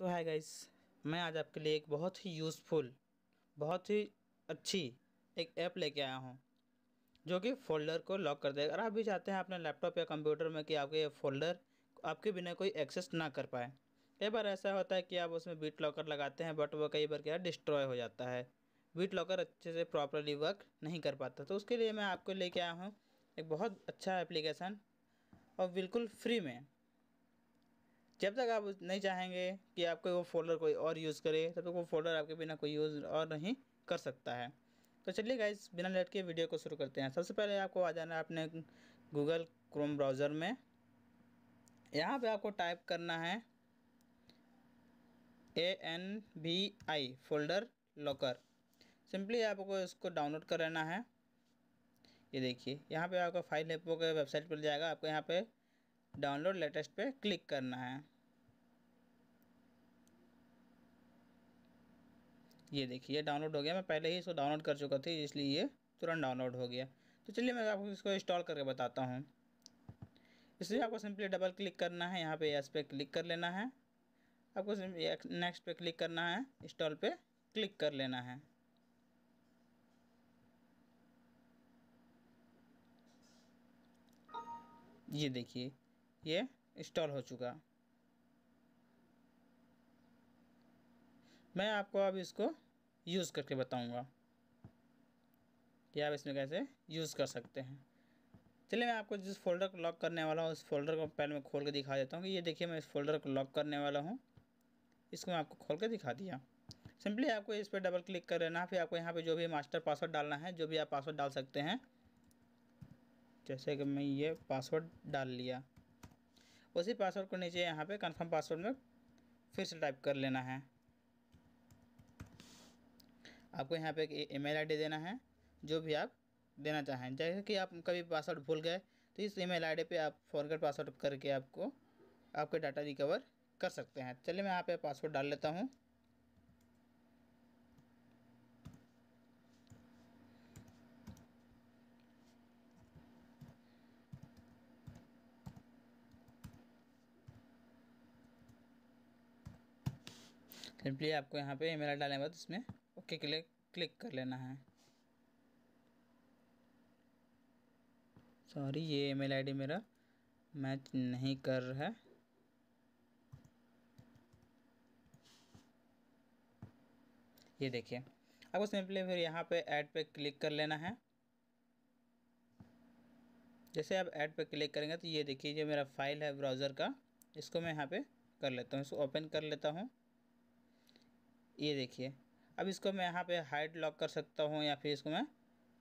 तो hi guys मैं आज आपके लिए एक बहुत ही यूज़फुल बहुत ही अच्छी एक ऐप लेके आया हूँ जो कि फ़ोल्डर को लॉक कर देगा अगर आप भी चाहते हैं अपने लैपटॉप या कंप्यूटर में कि आपके ये फ़ोल्डर आपके बिना कोई एक्सेस ना कर पाए कई बार ऐसा होता है कि आप उसमें बीट लॉकर लगाते हैं बट वो कई बार क्या डिस्ट्रॉय हो जाता है बीट लॉकर अच्छे से प्रॉपरली वर्क नहीं कर पाता तो उसके लिए मैं आपको लेके आया हूँ एक बहुत अच्छा एप्लीकेशन और बिल्कुल फ्री में जब तक आप नहीं चाहेंगे कि आपको वो फोल्डर कोई और यूज़ करे तब तक वो फोल्डर आपके बिना कोई यूज़ और नहीं कर सकता है तो चलिए गाइस बिना लेट के वीडियो को शुरू करते हैं सबसे पहले आपको आ जाना है अपने गूगल क्रोम ब्राउज़र में यहाँ पे आपको टाइप करना है A N B I folder locker simply आपको इसको डाउनलोड कर लेना है ये देखिए यहाँ पे आपका फाइल एपो के वेबसाइट पर जाएगा आपको यहाँ पे डाउनलोड लेटेस्ट पे क्लिक करना है ये देखिए डाउनलोड हो गया मैं पहले ही इसको डाउनलोड कर चुका थी इसलिए ये तुरंत डाउनलोड हो गया तो चलिए मैं आपको इसको इंस्टॉल करके बताता हूँ इसलिए आपको सिंपली डबल क्लिक करना है यहाँ पे एस पे क्लिक कर लेना है आपको नेक्स्ट पे क्लिक करना है इंस्टॉल पे क्लिक कर लेना है ये देखिए ये इंस्टॉल हो चुका मैं आपको अब इसको यूज़ करके बताऊंगा कि आप इसमें कैसे यूज़ कर सकते हैं चलिए मैं आपको जिस फोल्डर को लॉक करने वाला हूँ उस फोल्डर को पहले मैं खोल के दिखा देता हूँ कि ये देखिए मैं इस फोल्डर को लॉक करने वाला हूँ इसको मैं आपको खोल के दिखा दिया सिंपली आपको इस पर डबल क्लिक कर लेना फिर आपको यहाँ पर जो भी मास्टर पासवर्ड डालना है जो भी आप पासवर्ड डाल सकते हैं जैसे कि मैं ये पासवर्ड डाल लिया उसी पासवर्ड को नीचे यहाँ पे कंफर्म पासवर्ड में फिर से टाइप कर लेना है आपको यहाँ पे एक ईमेल e- आईडी देना है जो भी आप देना चाहें जैसे कि आप कभी पासवर्ड भूल गए तो इस ईमेल आईडी पे आप फॉरगेट पासवर्ड करके आपको आपके डाटा रिकवर कर सकते हैं चलिए मैं यहाँ पे पासवर्ड डाल लेता हूँ सिंपली आपको यहाँ पे ईमेल डालने के बाद इसमें ओके क्लिक क्लिक कर लेना है सॉरी ये ईमेल आईडी मेरा मैच नहीं कर रहा है ये देखिए आपको सिंपली फिर यहाँ पे ऐड पे क्लिक कर लेना है जैसे आप ऐड पे क्लिक करेंगे तो ये देखिए जो मेरा फाइल है ब्राउज़र का इसको मैं यहाँ पे कर लेता हूँ इसको ओपन कर लेता हूँ ये देखिए अब इसको मैं यहाँ पे हाइड लॉक कर सकता हूँ या फिर इसको मैं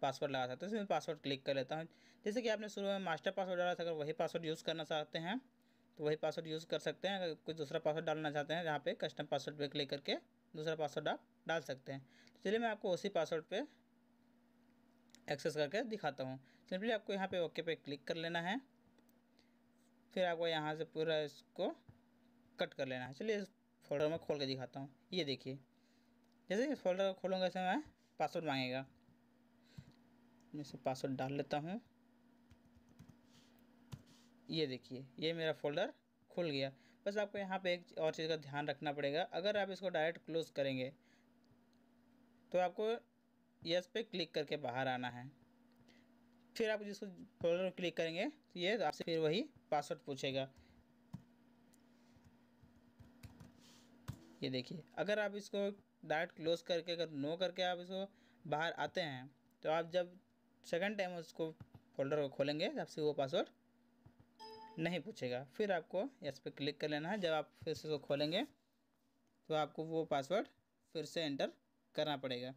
पासवर्ड लगा सकता हूँ तो इसमें पासवर्ड क्लिक कर लेता हूँ जैसे कि आपने शुरू में मास्टर पासवर्ड डाला था अगर वही पासवर्ड यूज़ करना चाहते हैं तो वही पासवर्ड यूज़ कर सकते हैं अगर कोई दूसरा पासवर्ड डालना चाहते हैं जहाँ पे कस्टम पासवर्ड पर क्लिक करके दूसरा पासवर्ड आप डाल सकते हैं तो चलिए मैं आपको उसी पासवर्ड पर एक्सेस करके दिखाता हूँ सिंपली आपको यहाँ पर ओके पे क्लिक कर लेना है फिर आपको यहाँ से पूरा इसको कट कर लेना है चलिए इस फोल्डर में खोल के दिखाता हूँ ये देखिए जैसे इस फोल्डर को खोलूँगा इसमें मैं पासवर्ड मांगेगा मैं इसे पासवर्ड डाल लेता हूँ ये देखिए ये मेरा फोल्डर खुल गया बस आपको यहाँ पे एक और चीज़ का ध्यान रखना पड़ेगा अगर आप इसको डायरेक्ट क्लोज़ करेंगे तो आपको यस पे क्लिक करके बाहर आना है फिर आप जिसको फोल्डर क्लिक करेंगे तो ये आपसे फिर वही पासवर्ड पूछेगा ये देखिए अगर आप इसको डायरेक्ट क्लोज करके अगर नो करके आप इसको बाहर आते हैं तो आप जब सेकंड टाइम उसको फोल्डर को खोलेंगे आपसे वो पासवर्ड नहीं पूछेगा फिर आपको इस पर क्लिक कर लेना है जब आप फिर से उसको खोलेंगे तो आपको वो पासवर्ड फिर से एंटर करना पड़ेगा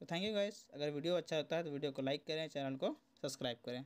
तो थैंक यू गाइस अगर वीडियो अच्छा लगता है तो वीडियो को लाइक करें चैनल को सब्सक्राइब करें